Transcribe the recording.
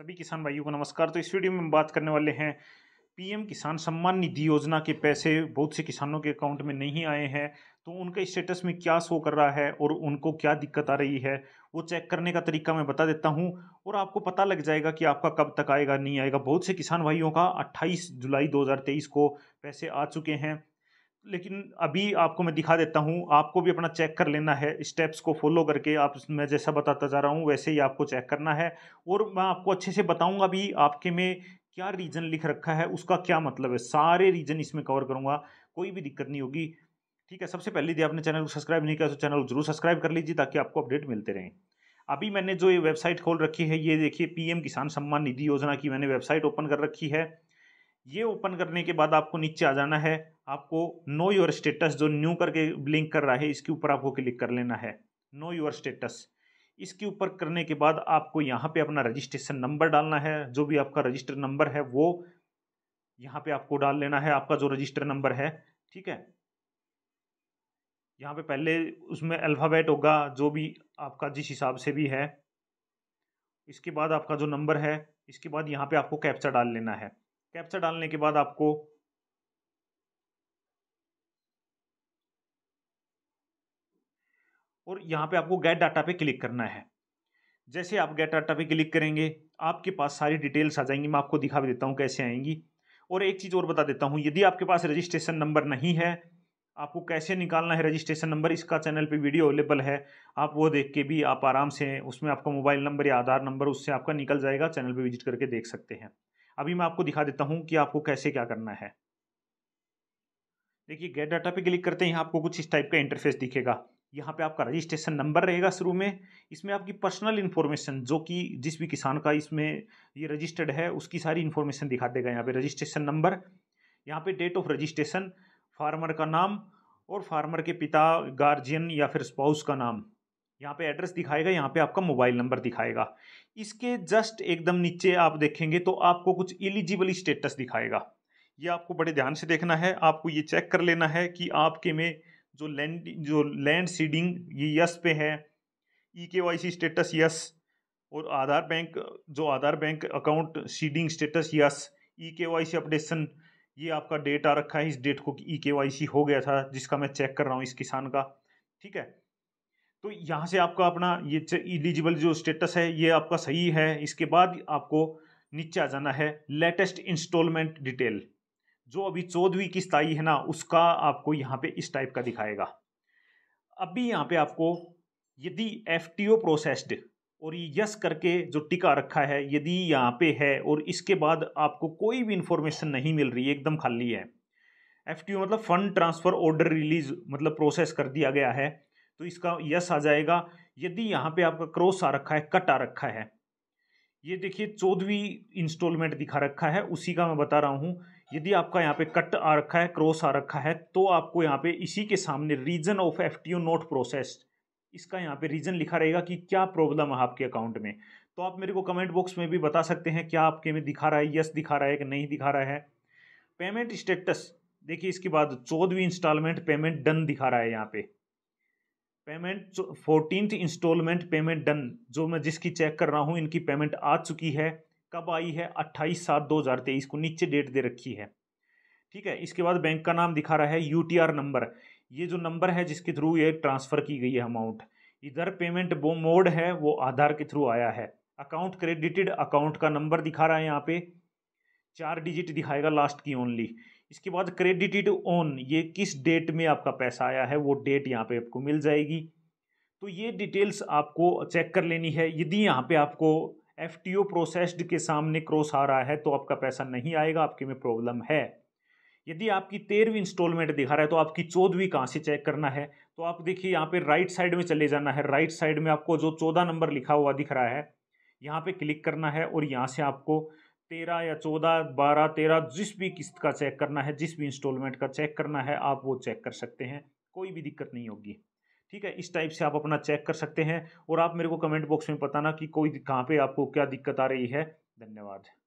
सभी किसान भाइयों को नमस्कार तो इस वीडियो में हम बात करने वाले हैं पीएम किसान सम्मान निधि योजना के पैसे बहुत से किसानों के अकाउंट में नहीं आए हैं तो उनका स्टेटस में क्या शो कर रहा है और उनको क्या दिक्कत आ रही है वो चेक करने का तरीका मैं बता देता हूं और आपको पता लग जाएगा कि आपका कब तक आएगा नहीं आएगा बहुत से किसान भाइयों का 28 जुलाई 2023 को पैसे आ चुके हैं लेकिन अभी आपको मैं दिखा देता हूँ आपको भी अपना चेक कर लेना है स्टेप्स को फॉलो करके आप मैं जैसा बताता जा रहा हूँ वैसे ही आपको चेक करना है और मैं आपको अच्छे से बताऊँगा भी आपके में क्या रीजन लिख रखा है उसका क्या मतलब है सारे रीजन इसमें कवर करूँगा कोई भी दिक्कत नहीं होगी ठीक है सबसे पहले यदि आपने चैनल को सब्सक्राइब नहीं किया तो चैनल को जरूर सब्सक्राइब कर लीजिए ताकि आपको अपडेट मिलते रहें अभी मैंने जो ये वेबसाइट खोल रखी है ये देखिए पीएम किसान सम्मान निधि योजना की मैंने वेबसाइट ओपन कर रखी है ये ओपन करने के बाद आपको नीचे आ जाना है आपको नो योर स्टेटस जो न्यू करके लिंक कर रहा है इसके ऊपर आपको क्लिक कर लेना है नो योर स्टेटस इसके ऊपर करने के बाद आपको यहाँ पे अपना रजिस्ट्रेशन नंबर डालना है जो भी आपका रजिस्टर नंबर है वो यहाँ पे आपको डाल लेना है आपका जो रजिस्टर नंबर है ठीक है यहाँ पे पहले उसमें अल्फ़ाबेट होगा जो भी आपका जिस हिसाब से भी है इसके बाद आपका जो नंबर है इसके बाद यहाँ पे आपको कैप्चा डाल लेना है कैप्चा डालने के बाद आपको और यहाँ पे आपको गेट डाटा पे क्लिक करना है जैसे आप गेट डाटा पे क्लिक करेंगे आपके पास सारी डिटेल्स आ जाएंगी मैं आपको दिखा भी देता हूँ कैसे आएंगी और एक चीज़ और बता देता हूँ यदि आपके पास रजिस्ट्रेशन नंबर नहीं है आपको कैसे निकालना है रजिस्ट्रेशन नंबर इसका चैनल पे वीडियो अवेलेबल है आप वो देख के भी आप आराम से उसमें आपका मोबाइल नंबर या आधार नंबर उससे आपका निकल जाएगा चैनल पे विजिट करके देख सकते हैं अभी मैं आपको दिखा देता हूँ कि आपको कैसे क्या करना है देखिए गेट डाटा पे क्लिक करते हैं यहाँ आपको कुछ इस टाइप का इंटरफेस दिखेगा यहाँ पे आपका रजिस्ट्रेशन नंबर रहेगा शुरू में इसमें आपकी पर्सनल इन्फॉर्मेशन जो कि जिस भी किसान का इसमें ये रजिस्टर्ड है उसकी सारी इन्फॉर्मेशन दिखा देगा यहाँ पे रजिस्ट्रेशन नंबर यहाँ पे डेट ऑफ रजिस्ट्रेशन फार्मर का नाम और फार्मर के पिता गार्जियन या फिर स्पाउस का नाम यहाँ पे एड्रेस दिखाएगा यहाँ पे आपका मोबाइल नंबर दिखाएगा इसके जस्ट एकदम नीचे आप देखेंगे तो आपको कुछ एलिजिबल स्टेटस दिखाएगा ये आपको बड़े ध्यान से देखना है आपको ये चेक कर लेना है कि आपके में जो लैंड जो लैंड सीडिंग ये यस पे है ई के वाई सी स्टेटस यस और आधार बैंक जो Aadhaar bank account seeding status yes E K Y सी अपडेशन ये आपका डेट आ रखा है इस डेट को ई के वाई सी हो गया था जिसका मैं चेक कर रहा हूँ इस किसान का ठीक है तो यहाँ से आपका अपना ये इलिजिबल जो स्टेटस है ये आपका सही है इसके बाद आपको नीचे आ जाना है लेटेस्ट इंस्टॉलमेंट डिटेल जो अभी चौदहवीं किस्त आई है ना उसका आपको यहाँ पे इस टाइप का दिखाएगा अभी यहाँ पे आपको यदि एफ टी ओ प्रोसेस्ड और ये यस करके जो टिका रखा है यदि यहाँ पे है और इसके बाद आपको कोई भी इन्फॉर्मेशन नहीं मिल रही एकदम खाली है एफ टी ओ मतलब फंड ट्रांसफ़र ऑर्डर रिलीज मतलब प्रोसेस कर दिया गया है तो इसका यस आ जाएगा यदि यहाँ पे आपका क्रॉस आ रखा है कट आ रखा है ये देखिए चौदहवीं इंस्टॉलमेंट दिखा रखा है उसी का मैं बता रहा हूँ यदि आपका यहाँ पे कट आ रखा है क्रॉस आ रखा है तो आपको यहाँ पे इसी के सामने reason of F T not process इसका यहाँ पे रीजन लिखा रहेगा कि क्या प्रॉब्लम है आपके अकाउंट में तो आप मेरे को कमेंट बॉक्स में भी बता सकते हैं क्या आपके में दिखा रहा है यस दिखा रहा है कि नहीं दिखा रहा है पेमेंट स्टेटस देखिए इसके बाद चौदहवीं इंस्टॉलमेंट पेमेंट डन दिखा रहा है यहाँ पे payment fourteen installment payment done जो मैं जिसकी चेक कर रहा हूँ इनकी पेमेंट आ चुकी है कब आई है अट्ठाईस सात दो हज़ार तेईस को नीचे डेट दे रखी है ठीक है इसके बाद बैंक का नाम दिखा रहा है यू नंबर ये जो नंबर है जिसके थ्रू ये ट्रांसफ़र की गई है अमाउंट इधर पेमेंट वो मोड है वो आधार के थ्रू आया है अकाउंट क्रेडिटेड अकाउंट का नंबर दिखा रहा है यहाँ पे चार डिजिट दिखाएगा लास्ट की ओनली इसके बाद क्रेडिटेड ऑन ये किस डेट में आपका पैसा आया है वो डेट यहाँ पे आपको मिल जाएगी तो ये डिटेल्स आपको चेक कर लेनी है यदि यहाँ पे आपको एफ टी ओ प्रोसेस्ड के सामने क्रॉस आ रहा है तो आपका पैसा नहीं आएगा आपके में प्रॉब्लम है यदि आपकी तेरहवीं इंस्टॉलमेंट दिखा रहा है तो आपकी चौदहवीं कहाँ से चेक करना है तो आप देखिए यहाँ पे राइट साइड में चले जाना है राइट साइड में आपको जो चौदह नंबर लिखा हुआ दिख रहा है यहाँ पे क्लिक करना है और यहाँ से आपको तेरह या चौदह बारह तेरह जिस भी किस्त का चेक करना है जिस भी इंस्टॉलमेंट का चेक करना है आप वो चेक कर सकते हैं कोई भी दिक्कत नहीं होगी ठीक है इस टाइप से आप अपना चेक कर सकते हैं और आप मेरे को कमेंट बॉक्स में बताना कि कोई कहाँ पे आपको क्या दिक्कत आ रही है धन्यवाद